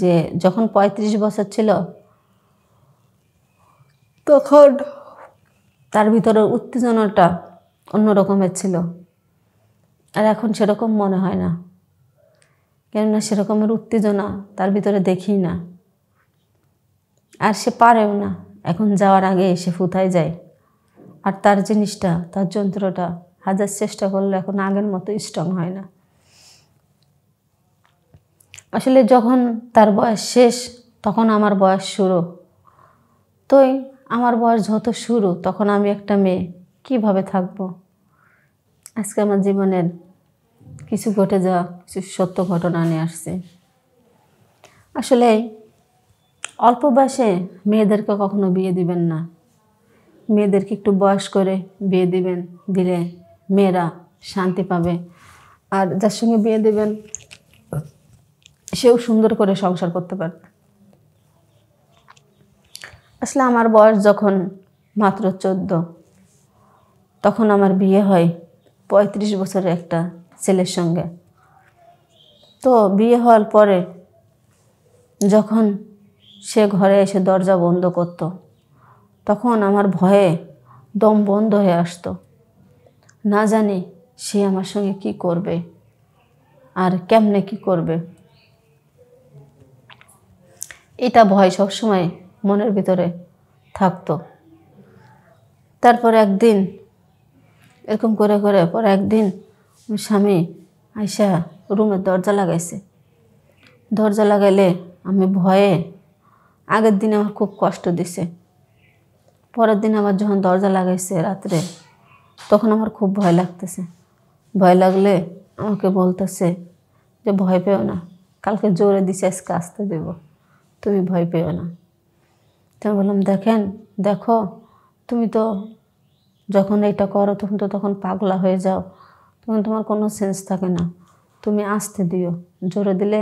যে যখন ৩৫ বছর ছিল তখন তার ভিতরে উত্তেজনাটা অন্য রকমের ছিল আর এখন সেরকম মনে হয় না কেননা সেরকমের উত্তেজনা তার ভিতরে দেখি না আর সে পারেও না এখন যাওয়ার আগে সে ফুথায় যায় আর তার জিনিসটা তার যন্ত্রটা হাজার চেষ্টা করলে এখন আগের মতো স্ট্রং হয় না আসলে যখন তার বয়স শেষ তখন আমার বয়স শুরু তোই আমার বয়স যত শুরু তখন আমি একটা মেয়ে কীভাবে থাকব আজকে আমার জীবনের কিছু ঘটে যাওয়া কিছু সত্য ঘটনা নিয়ে আসছে আসলে অল্প বয়সে মেয়েদেরকে কখনো বিয়ে দিবেন না মেয়েদেরকে একটু বয়স করে বিয়ে দিবেন দিলে মেয়েরা শান্তি পাবে আর যার সঙ্গে বিয়ে দেবেন সেও সুন্দর করে সংসার করতে পারত আসলে আমার বয়স যখন মাত্র চোদ্দ তখন আমার বিয়ে হয় পঁয়ত্রিশ বছরের একটা ছেলের সঙ্গে তো বিয়ে হওয়ার পরে যখন সে ঘরে এসে দরজা বন্ধ করত তখন আমার ভয়ে দম বন্ধ হয়ে আসতো না জানি সে আমার সঙ্গে কি করবে আর কেমনে কি করবে এটা ভয় সবসময় মনের ভিতরে থাকতো তারপর একদিন এরকম করে করে পর একদিন স্বামী আইসা রুমের দরজা লাগাইছে দরজা লাগাইলে আমি ভয়ে আগের দিন আমার খুব কষ্ট দিছে পরের দিন আমার যখন দরজা লাগাইছে রাত্রে তখন আমার খুব ভয় লাগতেছে ভয় লাগলে আমাকে বলতেছে যে ভয় পেও না কালকে জোরে দিছে আজকে আসতে দেবো তুমি ভয় পেও না তো বললাম দেখেন দেখো তুমি তো যখন এটা করো তখন তো তখন পাগলা হয়ে যাও তখন তোমার কোনো সেন্স থাকে না তুমি আসতে দিও জোরে দিলে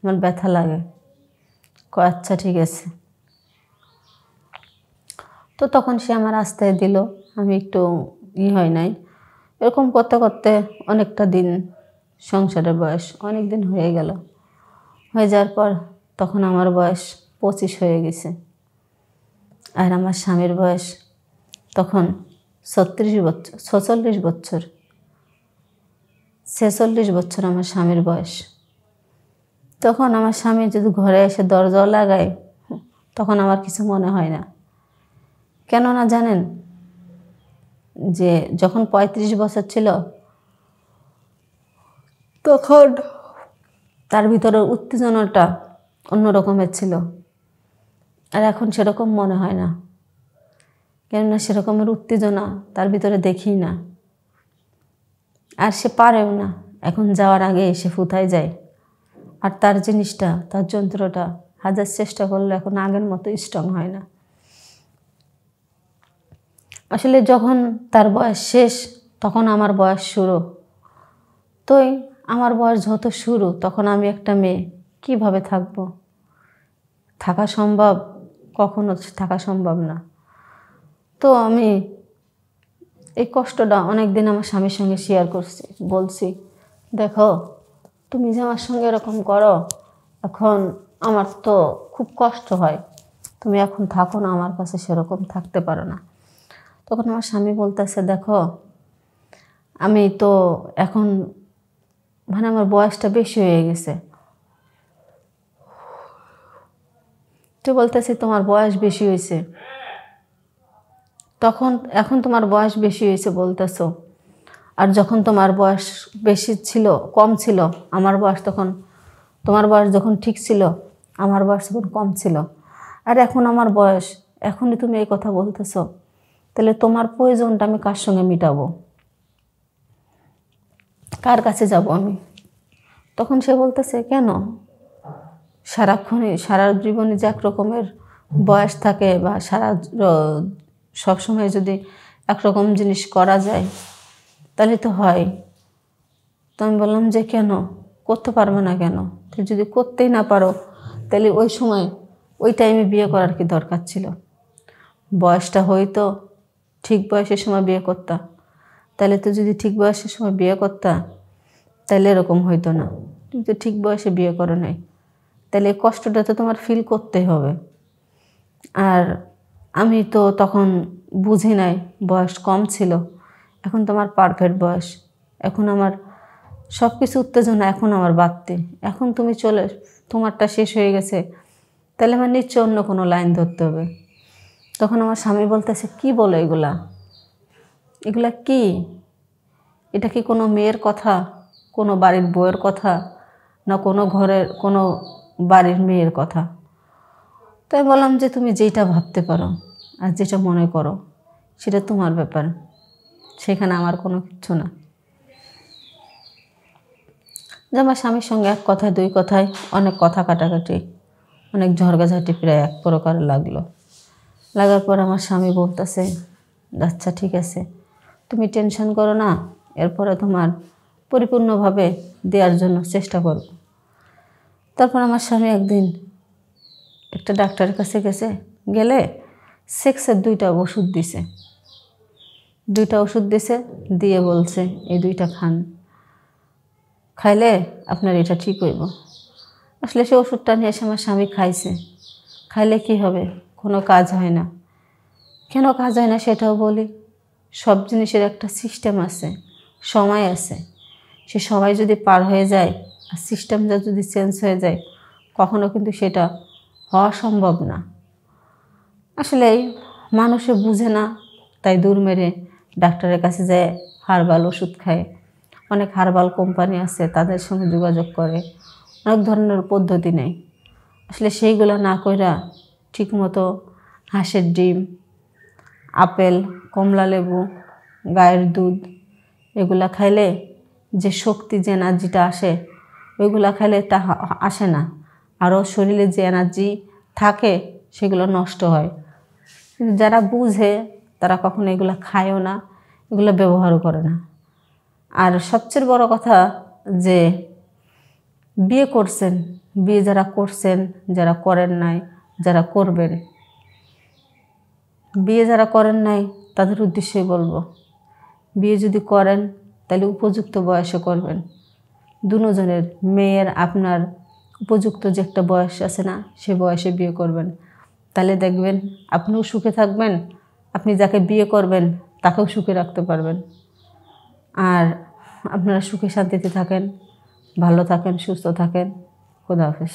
আমার ব্যথা লাগে আচ্ছা ঠিক আছে তো তখন সে আমার আস্তায় দিল আমি একটু ই হয় নাই এরকম করতে করতে অনেকটা দিন সংসারের বয়স অনেক দিন হয়ে গেল হয়ে যাওয়ার পর তখন আমার বয়স পঁচিশ হয়ে গেছে আর আমার স্বামীর বয়স তখন ছত্রিশ বছর ছচল্লিশ বছর ছেচল্লিশ বছর আমার স্বামীর বয়স তখন আমার স্বামী যদি ঘরে এসে দরজা লাগায় তখন আমার কিছু মনে হয় না কেননা জানেন যে যখন পঁয়ত্রিশ বছর ছিল তখন তার ভিতরে উত্তেজনাটা অন্য রকমের ছিল আর এখন সেরকম মনে হয় না কেননা সেরকমের উত্তেজনা তার ভিতরে দেখি না আর সে পারেও না এখন যাওয়ার আগে সে ফুথায় যায় আর তার জিনিসটা তার যন্ত্রটা হাজার চেষ্টা করলে এখন আগের মতো স্ট্রং হয় না আসলে যখন তার বয়স শেষ তখন আমার বয়স শুরু তোই আমার বয়স যত শুরু তখন আমি একটা মেয়ে কিভাবে থাকবো থাকা সম্ভব কখনো থাকা সম্ভব না তো আমি এই কষ্টটা অনেক দিন আমার স্বামীর সঙ্গে শেয়ার করছি বলছি দেখো তুমি যে আমার সঙ্গে এরকম করো এখন আমার তো খুব কষ্ট হয় তুমি এখন থাকো না আমার কাছে সেরকম থাকতে পারো না তখন আমার স্বামী বলতেছে দেখো আমি তো এখন মানে আমার বয়সটা বেশি হয়ে গেছে তো বলতেছে তোমার বয়স বেশি হয়েছে তখন এখন তোমার বয়স বেশি হয়েছে বলতেছ আর যখন তোমার বয়স বেশি ছিল কম ছিল আমার বয়স তখন তোমার বয়স যখন ঠিক ছিল আমার বয়স তখন কম ছিল আর এখন আমার বয়স এখনই তুমি এই কথা বলতেছ তাহলে তোমার প্রয়োজনটা আমি কার সঙ্গে মিটাবো কার কাছে যাব আমি তখন সে বলতেছে কেন সারাক্ষণই সারা জীবনে যে এক রকমের বয়স থাকে বা সারা সবসময় যদি একরকম জিনিস করা যায় তাহলে তো হয় তো আমি বললাম যে কেন করতে পারবে না কেন তুই যদি করতেই না পারো তাহলে ওই সময় ওই টাইমে বিয়ে করার কি দরকার ছিল বয়সটা হয়তো ঠিক বয়সের সময় বিয়ে করতা তাহলে তো যদি ঠিক বয়সের সময় বিয়ে করতা তাহলে এরকম হইতো না তুমি তো ঠিক বয়সে বিয়ে করো নাই তাহলে এই কষ্টটা তো তোমার ফিল করতে হবে আর আমি তো তখন বুঝি নাই বয়স কম ছিল এখন তোমার পারফেক্ট বয়স এখন আমার সব কিছু উত্তেজনা এখন আমার বাড়তে এখন তুমি চলে তোমারটা শেষ হয়ে গেছে তাহলে আমার নিশ্চয় অন্য কোনো লাইন ধরতে হবে তখন আমার স্বামী বলতেছে কি বলো এগুলা এগুলা কি এটা কি কোনো মেয়ের কথা কোনো বাড়ির বউয়ের কথা না কোনো ঘরের কোনো বাড়ির মেয়ের কথা তাই বললাম যে তুমি যেটা ভাবতে পারো আর যেটা মনে করো সেটা তোমার ব্যাপার সেখানে আমার কোনো কিছু না যে আমার স্বামীর সঙ্গে এক কথায় দুই কথায় অনেক কথা কাটাকাটি অনেক ঝড়গাঝাটি প্রায় এক প্রকার লাগলো লাগার পর আমার স্বামী বলতেছে আচ্ছা ঠিক আছে তুমি টেনশন করো না এরপরে তোমার পরিপূর্ণভাবে দেওয়ার জন্য চেষ্টা করবো তারপর আমার স্বামী একদিন একটা ডাক্তারের কাছে গেছে গেলে সেক্সের দুইটা ওষুধ দিছে দুইটা ওষুধ দিছে দিয়ে বলছে এই দুইটা খান খাইলে আপনার এটা ঠিক হইব আসলে সে ওষুধটা নিয়ে এসে আমার স্বামী খাইছে খাইলে কি হবে কোনো কাজ হয় না কেন কাজ হয় না সেটাও বলি সব জিনিসের একটা সিস্টেম আছে সময় আছে সে সময় যদি পার হয়ে যায় আর সিস্টেমটা যদি চেঞ্জ হয়ে যায় কখনো কিন্তু সেটা হওয়া সম্ভব না আসলে মানুষে বুঝে না তাই দূর মেরে ডাক্তারের কাছে যায় হারবাল ওষুধ খায় অনেক হারবাল কোম্পানি আছে তাদের সঙ্গে যোগাযোগ করে অনেক ধরনের পদ্ধতি নেই আসলে সেইগুলো না কইরা ঠিকমতো হাঁসের ডিম আপেল কমলা লেবু গায়ের দুধ এগুলা খাইলে যে শক্তি যে এনার্জিটা আসে ওইগুলো খেলে তা আসে না আরও শরীরে যে এনার্জি থাকে সেগুলো নষ্ট হয় যারা বুঝে তারা কখনো এগুলো খায়ও না এগুলো ব্যবহারও করে না আর সবচেয়ে বড় কথা যে বিয়ে করছেন বিয়ে যারা করছেন যারা করেন নাই যারা করবেন বিয়ে যারা করেন নাই তাদের উদ্দেশ্যে বলবো বিয়ে যদি করেন তাহলে উপযুক্ত বয়সে করবেন দুজনের মেয়ের আপনার উপযুক্ত যে একটা বয়স আছে না সে বয়সে বিয়ে করবেন তাহলে দেখবেন আপনিও সুখে থাকবেন আপনি যাকে বিয়ে করবেন তাকেও সুখে রাখতে পারবেন আর আপনারা সুখে শান্তিতে থাকেন ভালো থাকেন সুস্থ থাকেন খোদা হাফেজ